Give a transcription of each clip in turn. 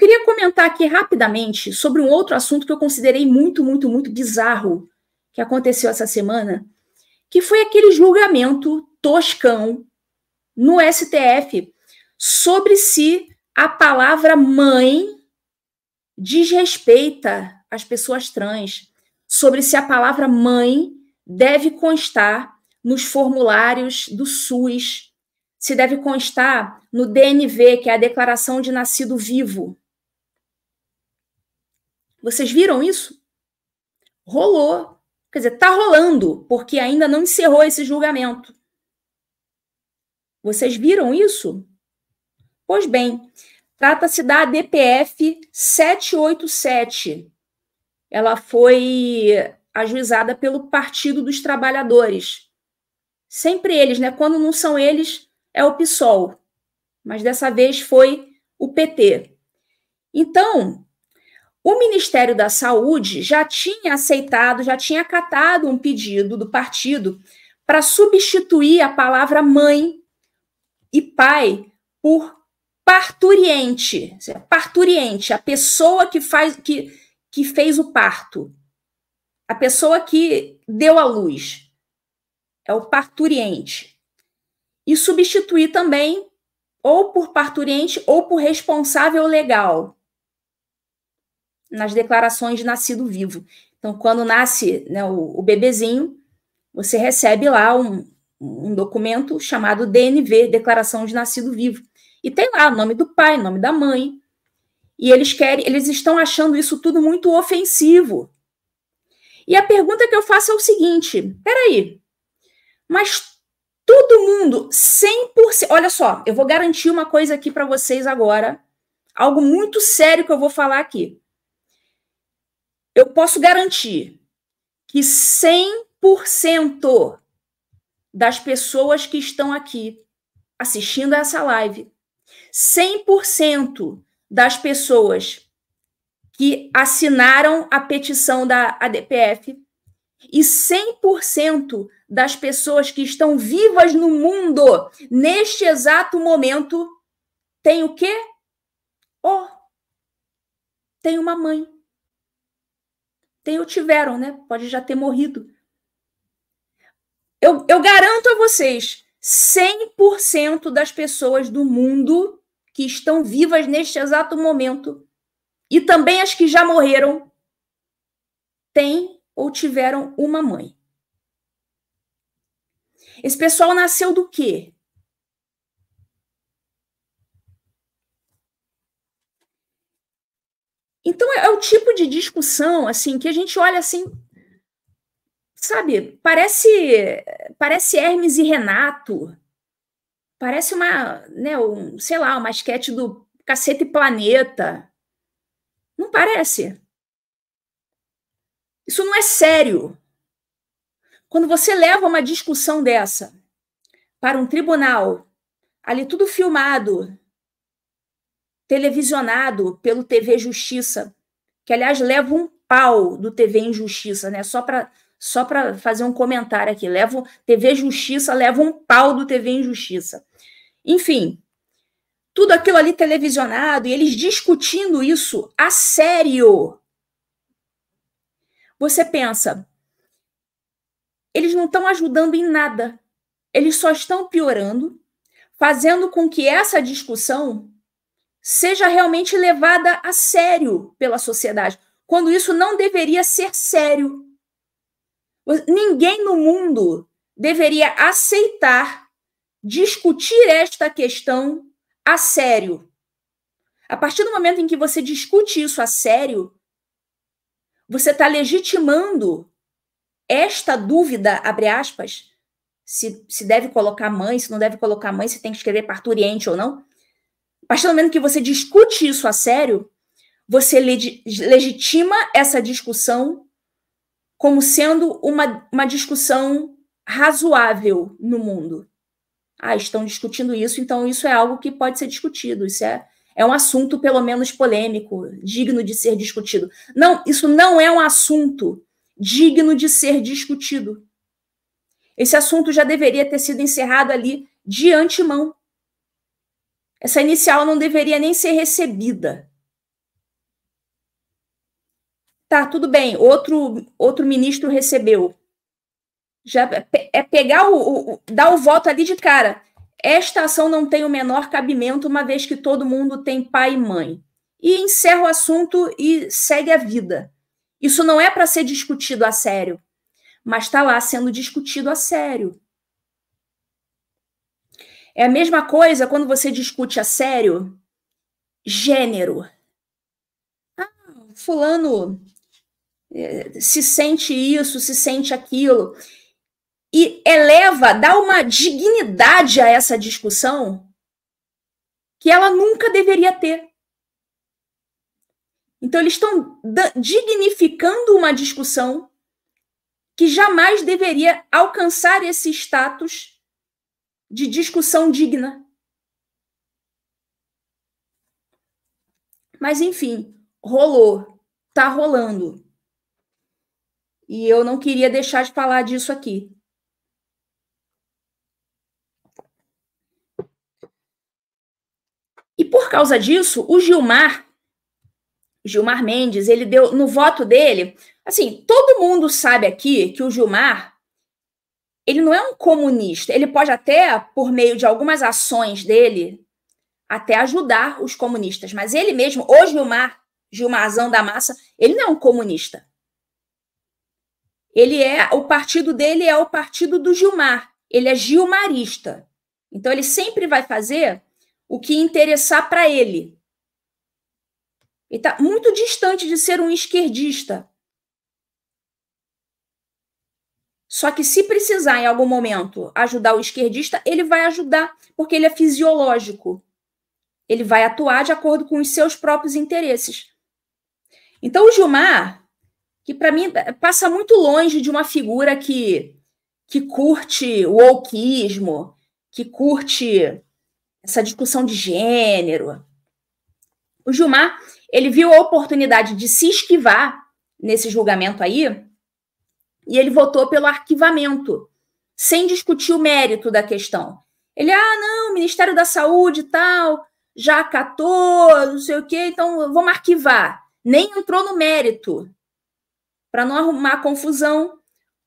queria comentar aqui rapidamente sobre um outro assunto que eu considerei muito, muito, muito bizarro que aconteceu essa semana, que foi aquele julgamento toscão no STF sobre se a palavra mãe desrespeita as pessoas trans, sobre se a palavra mãe deve constar nos formulários do SUS, se deve constar no DNV, que é a declaração de nascido vivo, vocês viram isso? Rolou. Quer dizer, tá rolando, porque ainda não encerrou esse julgamento. Vocês viram isso? Pois bem, trata-se da DPF 787. Ela foi ajuizada pelo Partido dos Trabalhadores. Sempre eles, né? Quando não são eles, é o PSOL. Mas dessa vez foi o PT. Então, o Ministério da Saúde já tinha aceitado, já tinha acatado um pedido do partido para substituir a palavra mãe e pai por parturiente. É, parturiente, a pessoa que faz que, que fez o parto. A pessoa que deu à luz. É o parturiente. E substituir também ou por parturiente ou por responsável legal nas declarações de nascido vivo. Então, quando nasce né, o, o, bebezinho, você recebe lá um, um documento chamado DNV, Declaração de Nascido Vivo. E tem lá o nome do pai, o nome da mãe. E eles querem, eles estão achando isso tudo muito ofensivo. E a pergunta que eu faço é o seguinte: peraí, mas todo mundo, 100%. Olha só, eu vou garantir uma coisa aqui para vocês agora, algo muito sério que eu vou falar aqui eu posso garantir que 100% das pessoas que estão aqui assistindo a essa live, 100% das pessoas que assinaram a petição da ADPF e 100% das pessoas que estão vivas no mundo neste exato momento tem o quê? Oh, tem uma mãe tem ou tiveram, né? Pode já ter morrido. Eu, eu garanto a vocês: 100% das pessoas do mundo que estão vivas neste exato momento e também as que já morreram têm ou tiveram uma mãe. Esse pessoal nasceu do quê? Então é, é o tipo de discussão assim que a gente olha assim, sabe? Parece parece Hermes e Renato, parece uma, né, um, sei lá, uma esquete do Cacete Planeta. Não parece. Isso não é sério. Quando você leva uma discussão dessa para um tribunal, ali tudo filmado, televisionado pelo TV Justiça, que aliás leva um pau do TV Injustiça, né? Só para só para fazer um comentário aqui, leva TV Justiça leva um pau do TV Injustiça. Enfim, tudo aquilo ali televisionado e eles discutindo isso a sério. Você pensa, eles não estão ajudando em nada. Eles só estão piorando, fazendo com que essa discussão seja realmente levada a sério pela sociedade, quando isso não deveria ser sério. Ninguém no mundo deveria aceitar discutir esta questão a sério. A partir do momento em que você discute isso a sério, você está legitimando esta dúvida, abre aspas, se, se deve colocar mãe, se não deve colocar mãe, se tem que escrever parturiente ou não partir do momento que você discute isso a sério, você legitima essa discussão como sendo uma, uma discussão razoável no mundo. Ah, estão discutindo isso, então isso é algo que pode ser discutido, isso é, é um assunto, pelo menos, polêmico, digno de ser discutido. Não, isso não é um assunto digno de ser discutido. Esse assunto já deveria ter sido encerrado ali de antemão. Essa inicial não deveria nem ser recebida. Tá, tudo bem, outro, outro ministro recebeu. Já é pegar o, o dar o voto ali de cara. Esta ação não tem o menor cabimento, uma vez que todo mundo tem pai e mãe. E encerra o assunto e segue a vida. Isso não é para ser discutido a sério, mas está lá sendo discutido a sério. É a mesma coisa quando você discute a sério gênero. Ah, fulano é, se sente isso, se sente aquilo. E eleva, dá uma dignidade a essa discussão que ela nunca deveria ter. Então, eles estão dignificando uma discussão que jamais deveria alcançar esse status de discussão digna. Mas, enfim, rolou, tá rolando. E eu não queria deixar de falar disso aqui. E por causa disso, o Gilmar, Gilmar Mendes, ele deu no voto dele, assim, todo mundo sabe aqui que o Gilmar ele não é um comunista. Ele pode até, por meio de algumas ações dele, até ajudar os comunistas. Mas ele mesmo, o Gilmar, Gilmarzão da Massa, ele não é um comunista. Ele é, o partido dele é o partido do Gilmar. Ele é gilmarista. Então ele sempre vai fazer o que interessar para ele. Ele está muito distante de ser um esquerdista, Só que se precisar em algum momento ajudar o esquerdista, ele vai ajudar, porque ele é fisiológico. Ele vai atuar de acordo com os seus próprios interesses. Então o Gilmar, que para mim eh, passa muito longe de uma figura que que curte o wokeismo, que curte essa discussão de gênero. O Gilmar, ele viu a oportunidade de se esquivar nesse julgamento aí, e ele votou pelo arquivamento, sem discutir o mérito da questão. Ele, ah, não, Ministério da Saúde e tal, já acatou, não sei o quê, então vamos arquivar. Nem entrou no mérito, para não arrumar confusão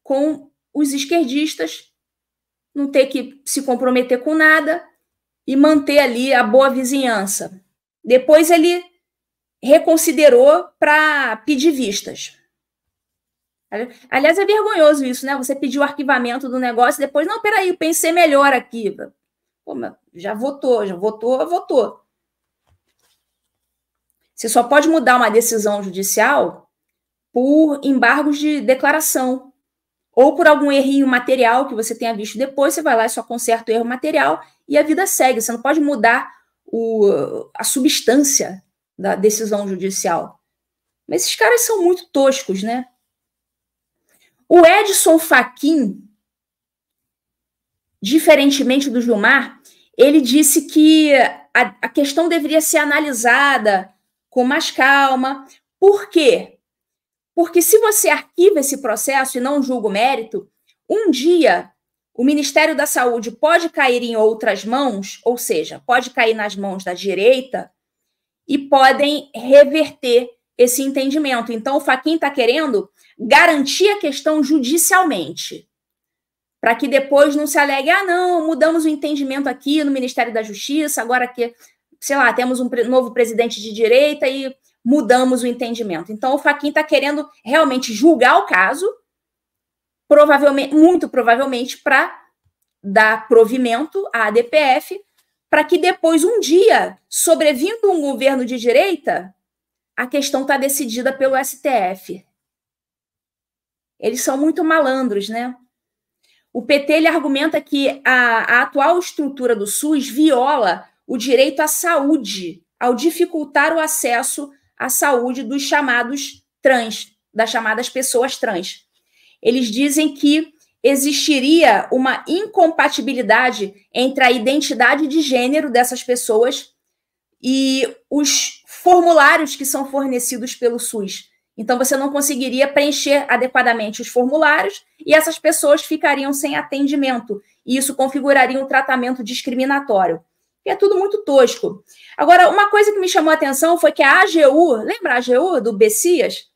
com os esquerdistas, não ter que se comprometer com nada e manter ali a boa vizinhança. Depois ele reconsiderou para pedir vistas. Aliás, é vergonhoso isso, né? Você pedir o arquivamento do negócio e depois, não, peraí, eu pensei melhor aqui. Pô, já votou, já votou, votou. Você só pode mudar uma decisão judicial por embargos de declaração ou por algum errinho material que você tenha visto depois, você vai lá e só conserta o erro material e a vida segue. Você não pode mudar o, a substância da decisão judicial. Mas esses caras são muito toscos, né? O Edson Fachin, diferentemente do Gilmar, ele disse que a, a questão deveria ser analisada com mais calma. Por quê? Porque se você arquiva esse processo e não julga o mérito, um dia o Ministério da Saúde pode cair em outras mãos, ou seja, pode cair nas mãos da direita e podem reverter esse entendimento. Então, o Faquin está querendo garantir a questão judicialmente, para que depois não se alegue, ah, não, mudamos o entendimento aqui no Ministério da Justiça, agora que, sei lá, temos um novo presidente de direita e mudamos o entendimento. Então, o Faquin está querendo realmente julgar o caso, provavelmente, muito provavelmente, para dar provimento à ADPF, para que depois, um dia, sobrevindo um governo de direita, a questão está decidida pelo STF. Eles são muito malandros, né? O PT ele argumenta que a, a atual estrutura do SUS viola o direito à saúde ao dificultar o acesso à saúde dos chamados trans, das chamadas pessoas trans. Eles dizem que existiria uma incompatibilidade entre a identidade de gênero dessas pessoas e os formulários que são fornecidos pelo SUS. Então, você não conseguiria preencher adequadamente os formulários e essas pessoas ficariam sem atendimento. E isso configuraria um tratamento discriminatório. E é tudo muito tosco. Agora, uma coisa que me chamou a atenção foi que a AGU, lembra a AGU do Bessias?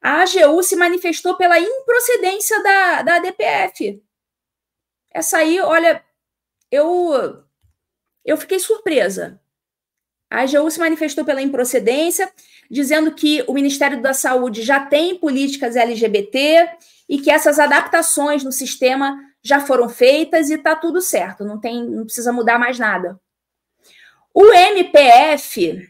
A AGU se manifestou pela improcedência da, da DPF. Essa aí, olha, eu, eu fiquei surpresa. A AGU se manifestou pela improcedência, dizendo que o Ministério da Saúde já tem políticas LGBT e que essas adaptações no sistema já foram feitas e está tudo certo, não, tem, não precisa mudar mais nada. O MPF,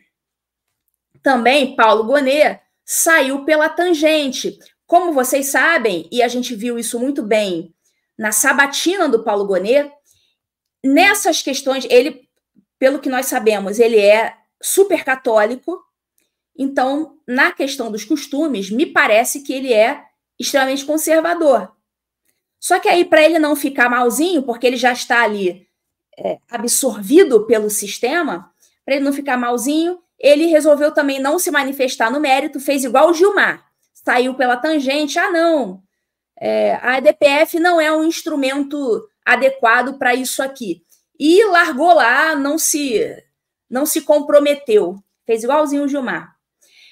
também, Paulo Gonet, saiu pela tangente. Como vocês sabem, e a gente viu isso muito bem na sabatina do Paulo Gonet, nessas questões, ele pelo que nós sabemos, ele é super católico. Então, na questão dos costumes, me parece que ele é extremamente conservador. Só que aí, para ele não ficar malzinho, porque ele já está ali é, absorvido pelo sistema, para ele não ficar malzinho, ele resolveu também não se manifestar no mérito, fez igual o Gilmar. Saiu pela tangente, ah, não, é, a EDPF não é um instrumento adequado para isso aqui e largou lá, não se não se comprometeu. Fez igualzinho o Gilmar.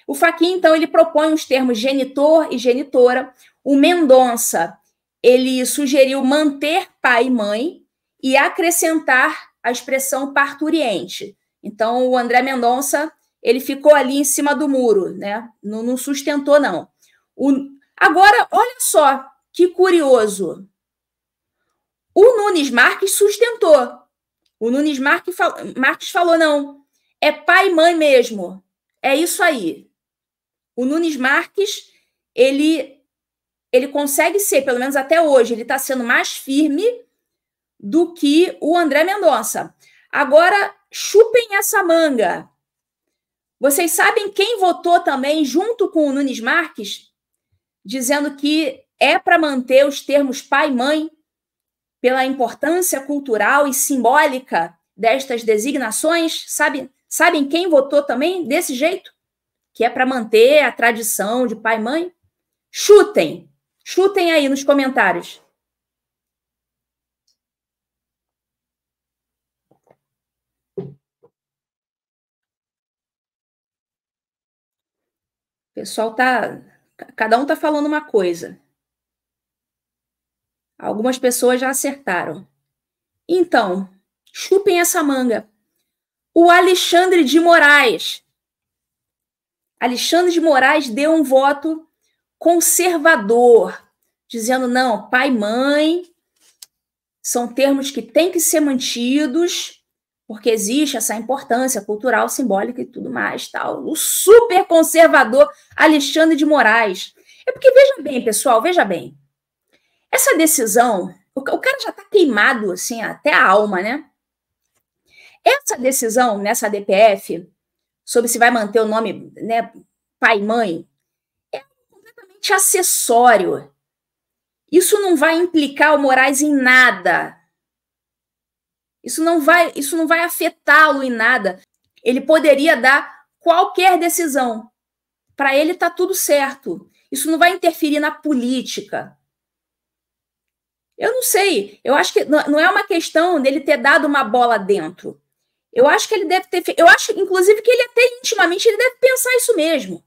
O Faquin, então, ele propõe os termos genitor e genitora. O Mendonça, ele sugeriu manter pai e mãe e acrescentar a expressão parturiente. Então, o André Mendonça, ele ficou ali em cima do muro, né? Não, não sustentou, não. O... Agora, olha só, que curioso. O Nunes Marques sustentou, o Nunes Marques falou, Marques falou não, é pai e mãe mesmo. É isso aí. O Nunes Marques, ele ele consegue ser, pelo menos até hoje, ele está sendo mais firme do que o André Mendonça. Agora, chupem essa manga. Vocês sabem quem votou também, junto com o Nunes Marques, dizendo que é para manter os termos pai e mãe pela importância cultural e simbólica destas designações, sabe, sabem quem votou também desse jeito? Que é para manter a tradição de pai e mãe? Chutem! Chutem aí nos comentários. O pessoal tá. Cada um tá falando uma coisa. Algumas pessoas já acertaram. Então, chupem essa manga. O Alexandre de Moraes. Alexandre de Moraes deu um voto conservador, dizendo: não, pai mãe são termos que têm que ser mantidos, porque existe essa importância cultural, simbólica e tudo mais, tal. O super conservador Alexandre de Moraes. É porque, veja bem, pessoal, veja bem. Essa decisão, o, o cara já está queimado, assim, até a alma, né? Essa decisão nessa DPF, sobre se vai manter o nome, né, pai e mãe, é completamente acessório. Isso não vai implicar o Moraes em nada. Isso não vai, isso não vai afetá-lo em nada. Ele poderia dar qualquer decisão. Para ele está tudo certo. Isso não vai interferir na política. Eu não sei. Eu acho que não é uma questão dele ter dado uma bola dentro. Eu acho que ele deve ter. Eu acho, inclusive, que ele até intimamente ele deve pensar isso mesmo.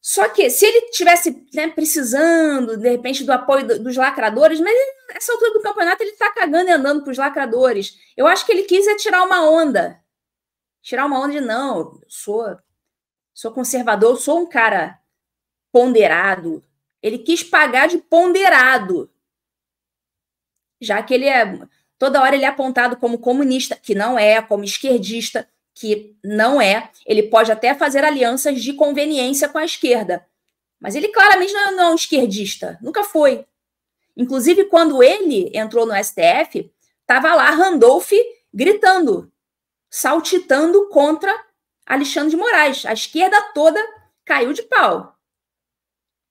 Só que se ele tivesse né, precisando, de repente, do apoio do, dos lacradores, mas nessa altura do campeonato ele está cagando e andando para os lacradores. Eu acho que ele quis é tirar uma onda. Tirar uma onda de não, eu sou, sou conservador, eu sou um cara ponderado, ele quis pagar de ponderado. Já que ele é. Toda hora ele é apontado como comunista, que não é, como esquerdista, que não é. Ele pode até fazer alianças de conveniência com a esquerda. Mas ele claramente não é, não é um esquerdista, nunca foi. Inclusive, quando ele entrou no STF, estava lá Randolph gritando, saltitando contra Alexandre de Moraes. A esquerda toda caiu de pau.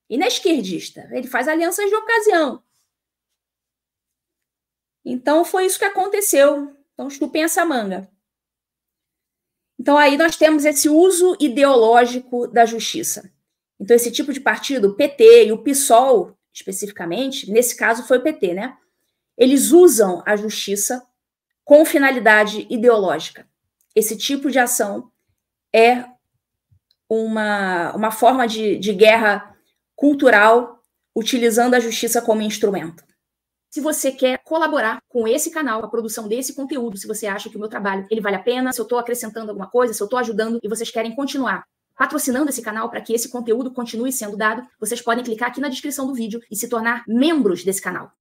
E não é esquerdista, ele faz alianças de ocasião. Então foi isso que aconteceu. Então estupem essa manga. Então aí nós temos esse uso ideológico da justiça. Então esse tipo de partido, o PT e o PSOL especificamente, nesse caso foi o PT, né? Eles usam a justiça com finalidade ideológica. Esse tipo de ação é uma, uma forma de, de guerra cultural, utilizando a justiça como instrumento. Se você quer colaborar com esse canal, a produção desse conteúdo, se você acha que o meu trabalho ele vale a pena, se eu estou acrescentando alguma coisa, se eu estou ajudando e vocês querem continuar patrocinando esse canal para que esse conteúdo continue sendo dado, vocês podem clicar aqui na descrição do vídeo e se tornar membros desse canal.